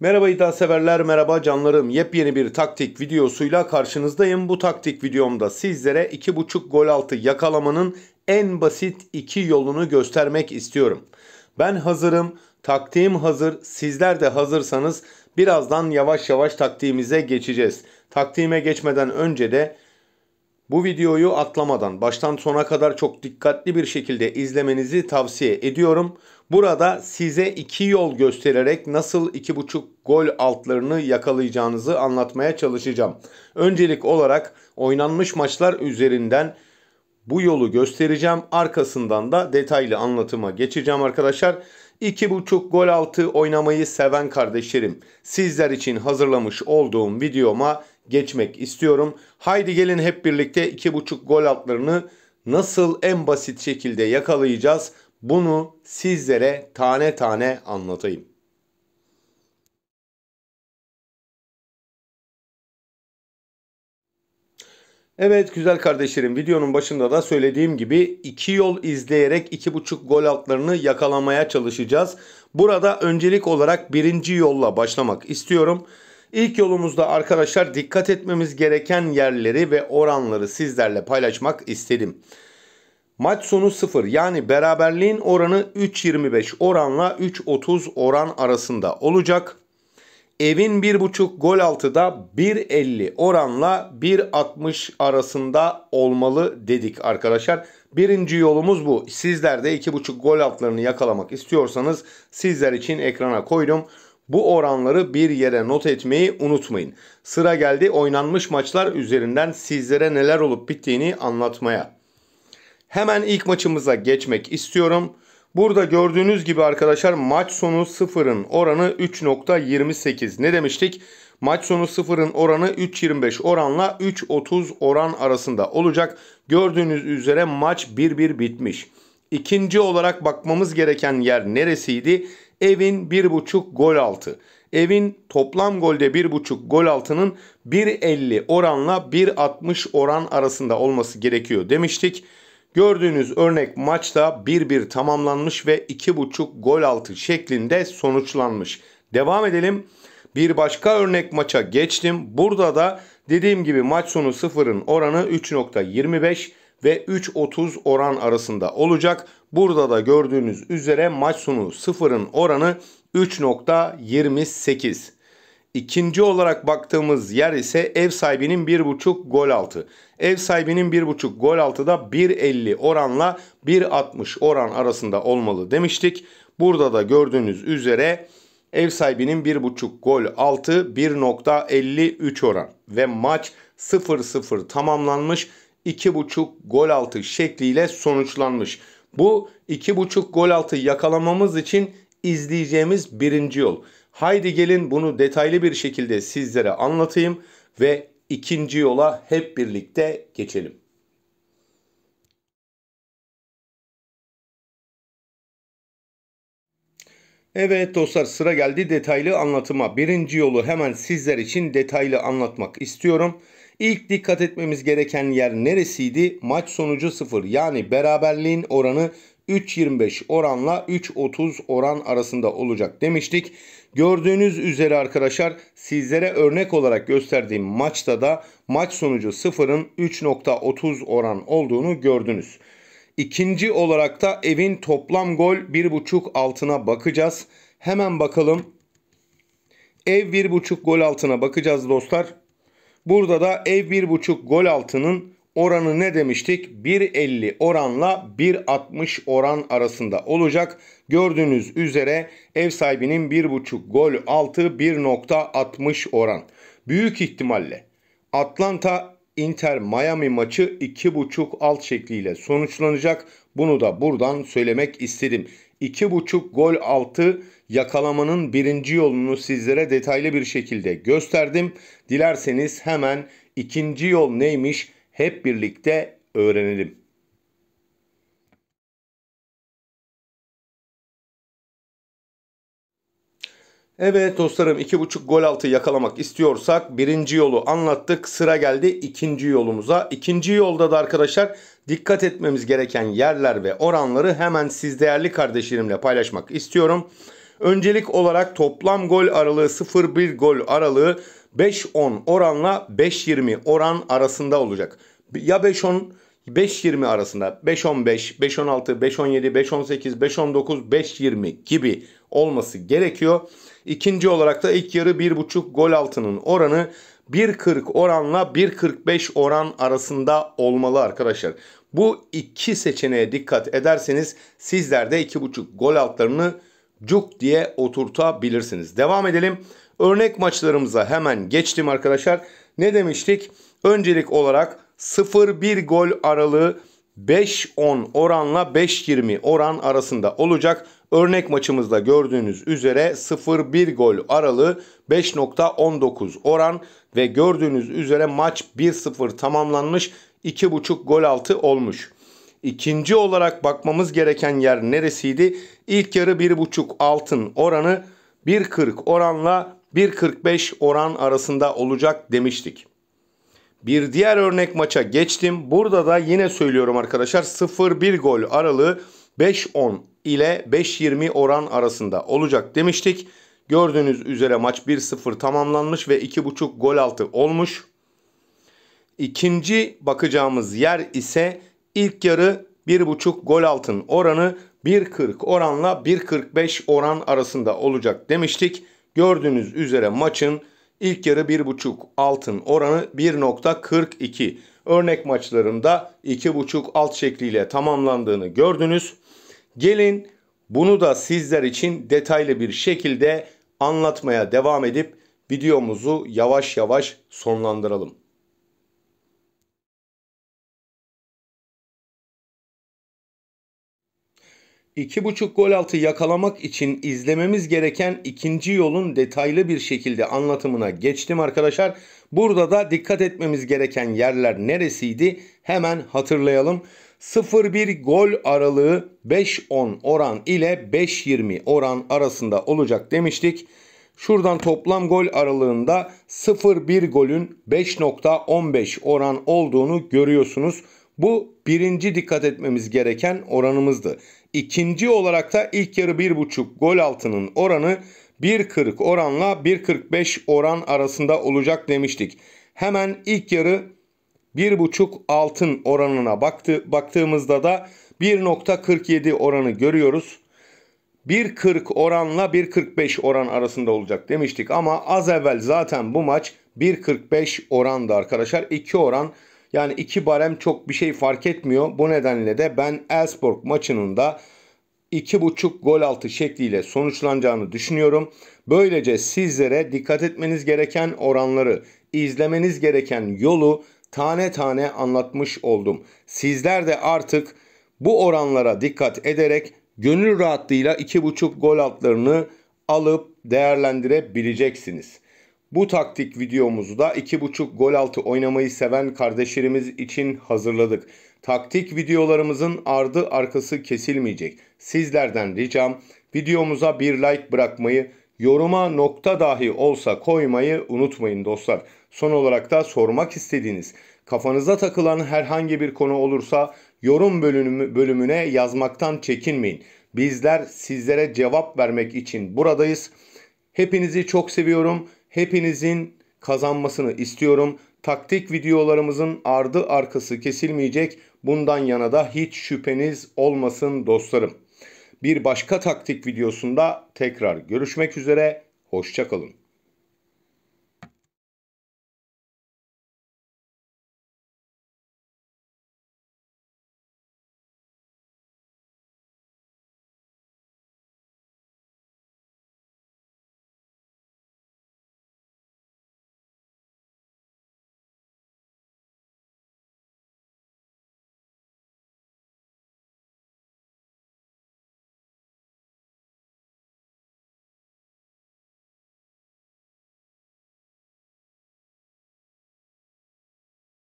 Merhaba iddia severler, merhaba canlarım. Yepyeni bir taktik videosuyla karşınızdayım. Bu taktik videomda sizlere 2.5 gol altı yakalamanın en basit iki yolunu göstermek istiyorum. Ben hazırım, taktiğim hazır, sizler de hazırsanız birazdan yavaş yavaş taktiğimize geçeceğiz. Taktiğime geçmeden önce de bu videoyu atlamadan baştan sona kadar çok dikkatli bir şekilde izlemenizi tavsiye ediyorum. Burada size iki yol göstererek nasıl 2.5 gol altlarını yakalayacağınızı anlatmaya çalışacağım. Öncelik olarak oynanmış maçlar üzerinden bu yolu göstereceğim. Arkasından da detaylı anlatıma geçeceğim arkadaşlar. 2.5 gol altı oynamayı seven kardeşlerim sizler için hazırlamış olduğum videoma geçmek istiyorum. Haydi gelin hep birlikte 2.5 gol altlarını nasıl en basit şekilde yakalayacağız bunu sizlere tane tane anlatayım. Evet güzel kardeşlerim videonun başında da söylediğim gibi iki yol izleyerek iki buçuk gol altlarını yakalamaya çalışacağız. Burada öncelik olarak birinci yolla başlamak istiyorum. İlk yolumuzda arkadaşlar dikkat etmemiz gereken yerleri ve oranları sizlerle paylaşmak istedim. Maç sonu 0 yani beraberliğin oranı 3.25 oranla 3.30 oran arasında olacak. Evin 1.5 gol altıda 1.50 oranla 1.60 arasında olmalı dedik arkadaşlar. Birinci yolumuz bu. Sizler de 2.5 gol altlarını yakalamak istiyorsanız sizler için ekrana koydum. Bu oranları bir yere not etmeyi unutmayın. Sıra geldi oynanmış maçlar üzerinden sizlere neler olup bittiğini anlatmaya. Hemen ilk maçımıza geçmek istiyorum. Burada gördüğünüz gibi arkadaşlar maç sonu 0'ın oranı 3.28. Ne demiştik? Maç sonu 0'ın oranı 3.25 oranla 3.30 oran arasında olacak. Gördüğünüz üzere maç 1-1 bitmiş. İkinci olarak bakmamız gereken yer neresiydi? Evin 1.5 gol altı. Evin toplam golde 1.5 gol altının 1.50 oranla 1.60 oran arasında olması gerekiyor demiştik. Gördüğünüz örnek maçta 1-1 tamamlanmış ve 2.5 gol altı şeklinde sonuçlanmış. Devam edelim. Bir başka örnek maça geçtim. Burada da dediğim gibi maç sonu 0'ın oranı 3.25 ve 3.30 oran arasında olacak. Burada da gördüğünüz üzere maç sonu sıfırın oranı 3.28. İkinci olarak baktığımız yer ise ev sahibinin 1.5 gol altı. Ev sahibinin 1.5 gol altı da 1.50 oranla 1.60 oran arasında olmalı demiştik. Burada da gördüğünüz üzere ev sahibinin 1.5 gol altı 1.53 oran ve maç 0-0 tamamlanmış. 2.5 gol altı şekliyle sonuçlanmış. Bu 2.5 gol altı yakalamamız için izleyeceğimiz birinci yol. Haydi gelin bunu detaylı bir şekilde sizlere anlatayım ve ikinci yola hep birlikte geçelim. Evet dostlar sıra geldi detaylı anlatıma. Birinci yolu hemen sizler için detaylı anlatmak istiyorum. İlk dikkat etmemiz gereken yer neresiydi? Maç sonucu 0 yani beraberliğin oranı 3.25 oranla 3.30 oran arasında olacak demiştik. Gördüğünüz üzere arkadaşlar sizlere örnek olarak gösterdiğim maçta da maç sonucu 0'ın 3.30 oran olduğunu gördünüz. İkinci olarak da evin toplam gol 1.5 altına bakacağız. Hemen bakalım. Ev 1.5 gol altına bakacağız dostlar. Burada da ev 1.5 gol altının oranı ne demiştik? 1.50 oranla 1.60 oran arasında olacak. Gördüğünüz üzere ev sahibinin 1.5 gol altı 1.60 oran. Büyük ihtimalle Atlanta Inter Miami maçı 2.5 alt şekliyle sonuçlanacak. Bunu da buradan söylemek istedim. 2.5 gol altı yakalamanın birinci yolunu sizlere detaylı bir şekilde gösterdim. Dilerseniz hemen ikinci yol neymiş hep birlikte öğrenelim. Evet dostlarım 2.5 gol altı yakalamak istiyorsak birinci yolu anlattık. Sıra geldi ikinci yolumuza. İkinci yolda da arkadaşlar dikkat etmemiz gereken yerler ve oranları hemen siz değerli kardeşlerimle paylaşmak istiyorum. Öncelik olarak toplam gol aralığı 0-1 gol aralığı 5-10 oranla 5-20 oran arasında olacak. Ya 5-10 5-20 arasında 5-15, 5-16, 5-17, 5-18, 5-19, 5-20 gibi olması gerekiyor. İkinci olarak da ilk yarı 1.5 gol altının oranı 1.40 oranla 1.45 oran arasında olmalı arkadaşlar. Bu iki seçeneğe dikkat ederseniz sizler de 2.5 gol altlarını cuk diye oturtabilirsiniz. Devam edelim. Örnek maçlarımıza hemen geçtim arkadaşlar. Ne demiştik? Öncelik olarak 0-1 gol aralığı 5-10 oranla 5-20 oran arasında olacak. Örnek maçımızda gördüğünüz üzere 0-1 gol aralığı 5.19 oran ve gördüğünüz üzere maç 1-0 tamamlanmış 2.5 gol altı olmuş. İkinci olarak bakmamız gereken yer neresiydi? İlk yarı 1.5 altın oranı 1.40 oranla 1.45 oran arasında olacak demiştik. Bir diğer örnek maça geçtim. Burada da yine söylüyorum arkadaşlar 0-1 gol aralığı 5-10 ile 5-20 oran arasında olacak demiştik. Gördüğünüz üzere maç 1-0 tamamlanmış ve 2.5 gol altı olmuş. İkinci bakacağımız yer ise ilk yarı 1.5 gol altın oranı 1.40 oranla 1.45 oran arasında olacak demiştik. Gördüğünüz üzere maçın ilk yarı 1.5 altın oranı 1.42. Örnek maçlarında 2.5 alt şekliyle tamamlandığını gördünüz. Gelin bunu da sizler için detaylı bir şekilde anlatmaya devam edip videomuzu yavaş yavaş sonlandıralım. İki buçuk gol altı yakalamak için izlememiz gereken ikinci yolun detaylı bir şekilde anlatımına geçtim arkadaşlar. Burada da dikkat etmemiz gereken yerler neresiydi hemen hatırlayalım. 0-1 gol aralığı 5-10 oran ile 5-20 oran arasında olacak demiştik. Şuradan toplam gol aralığında 0-1 golün 5.15 oran olduğunu görüyorsunuz. Bu birinci dikkat etmemiz gereken oranımızdı. İkinci olarak da ilk yarı 1.5 gol altının oranı 1.40 oranla 1.45 oran arasında olacak demiştik. Hemen ilk yarı 1.5 altın oranına baktı, baktığımızda da 1.47 oranı görüyoruz. 1.40 oranla 1.45 oran arasında olacak demiştik ama az evvel zaten bu maç 1.45 orandı arkadaşlar. 2 oran yani 2 barem çok bir şey fark etmiyor. Bu nedenle de ben Elfsborg maçının da 2.5 gol altı şekliyle sonuçlanacağını düşünüyorum. Böylece sizlere dikkat etmeniz gereken oranları, izlemeniz gereken yolu tane tane anlatmış oldum. Sizler de artık bu oranlara dikkat ederek gönül rahatlığıyla 2.5 gol altlarını alıp değerlendirebileceksiniz. Bu taktik videomuzu da 2.5 gol altı oynamayı seven kardeşlerimiz için hazırladık. Taktik videolarımızın ardı arkası kesilmeyecek. Sizlerden ricam videomuza bir like bırakmayı, Yoruma nokta dahi olsa koymayı unutmayın dostlar. Son olarak da sormak istediğiniz, kafanıza takılan herhangi bir konu olursa yorum bölümü, bölümüne yazmaktan çekinmeyin. Bizler sizlere cevap vermek için buradayız. Hepinizi çok seviyorum. Hepinizin kazanmasını istiyorum. Taktik videolarımızın ardı arkası kesilmeyecek. Bundan yana da hiç şüpheniz olmasın dostlarım. Bir başka taktik videosunda tekrar görüşmek üzere. Hoşçakalın.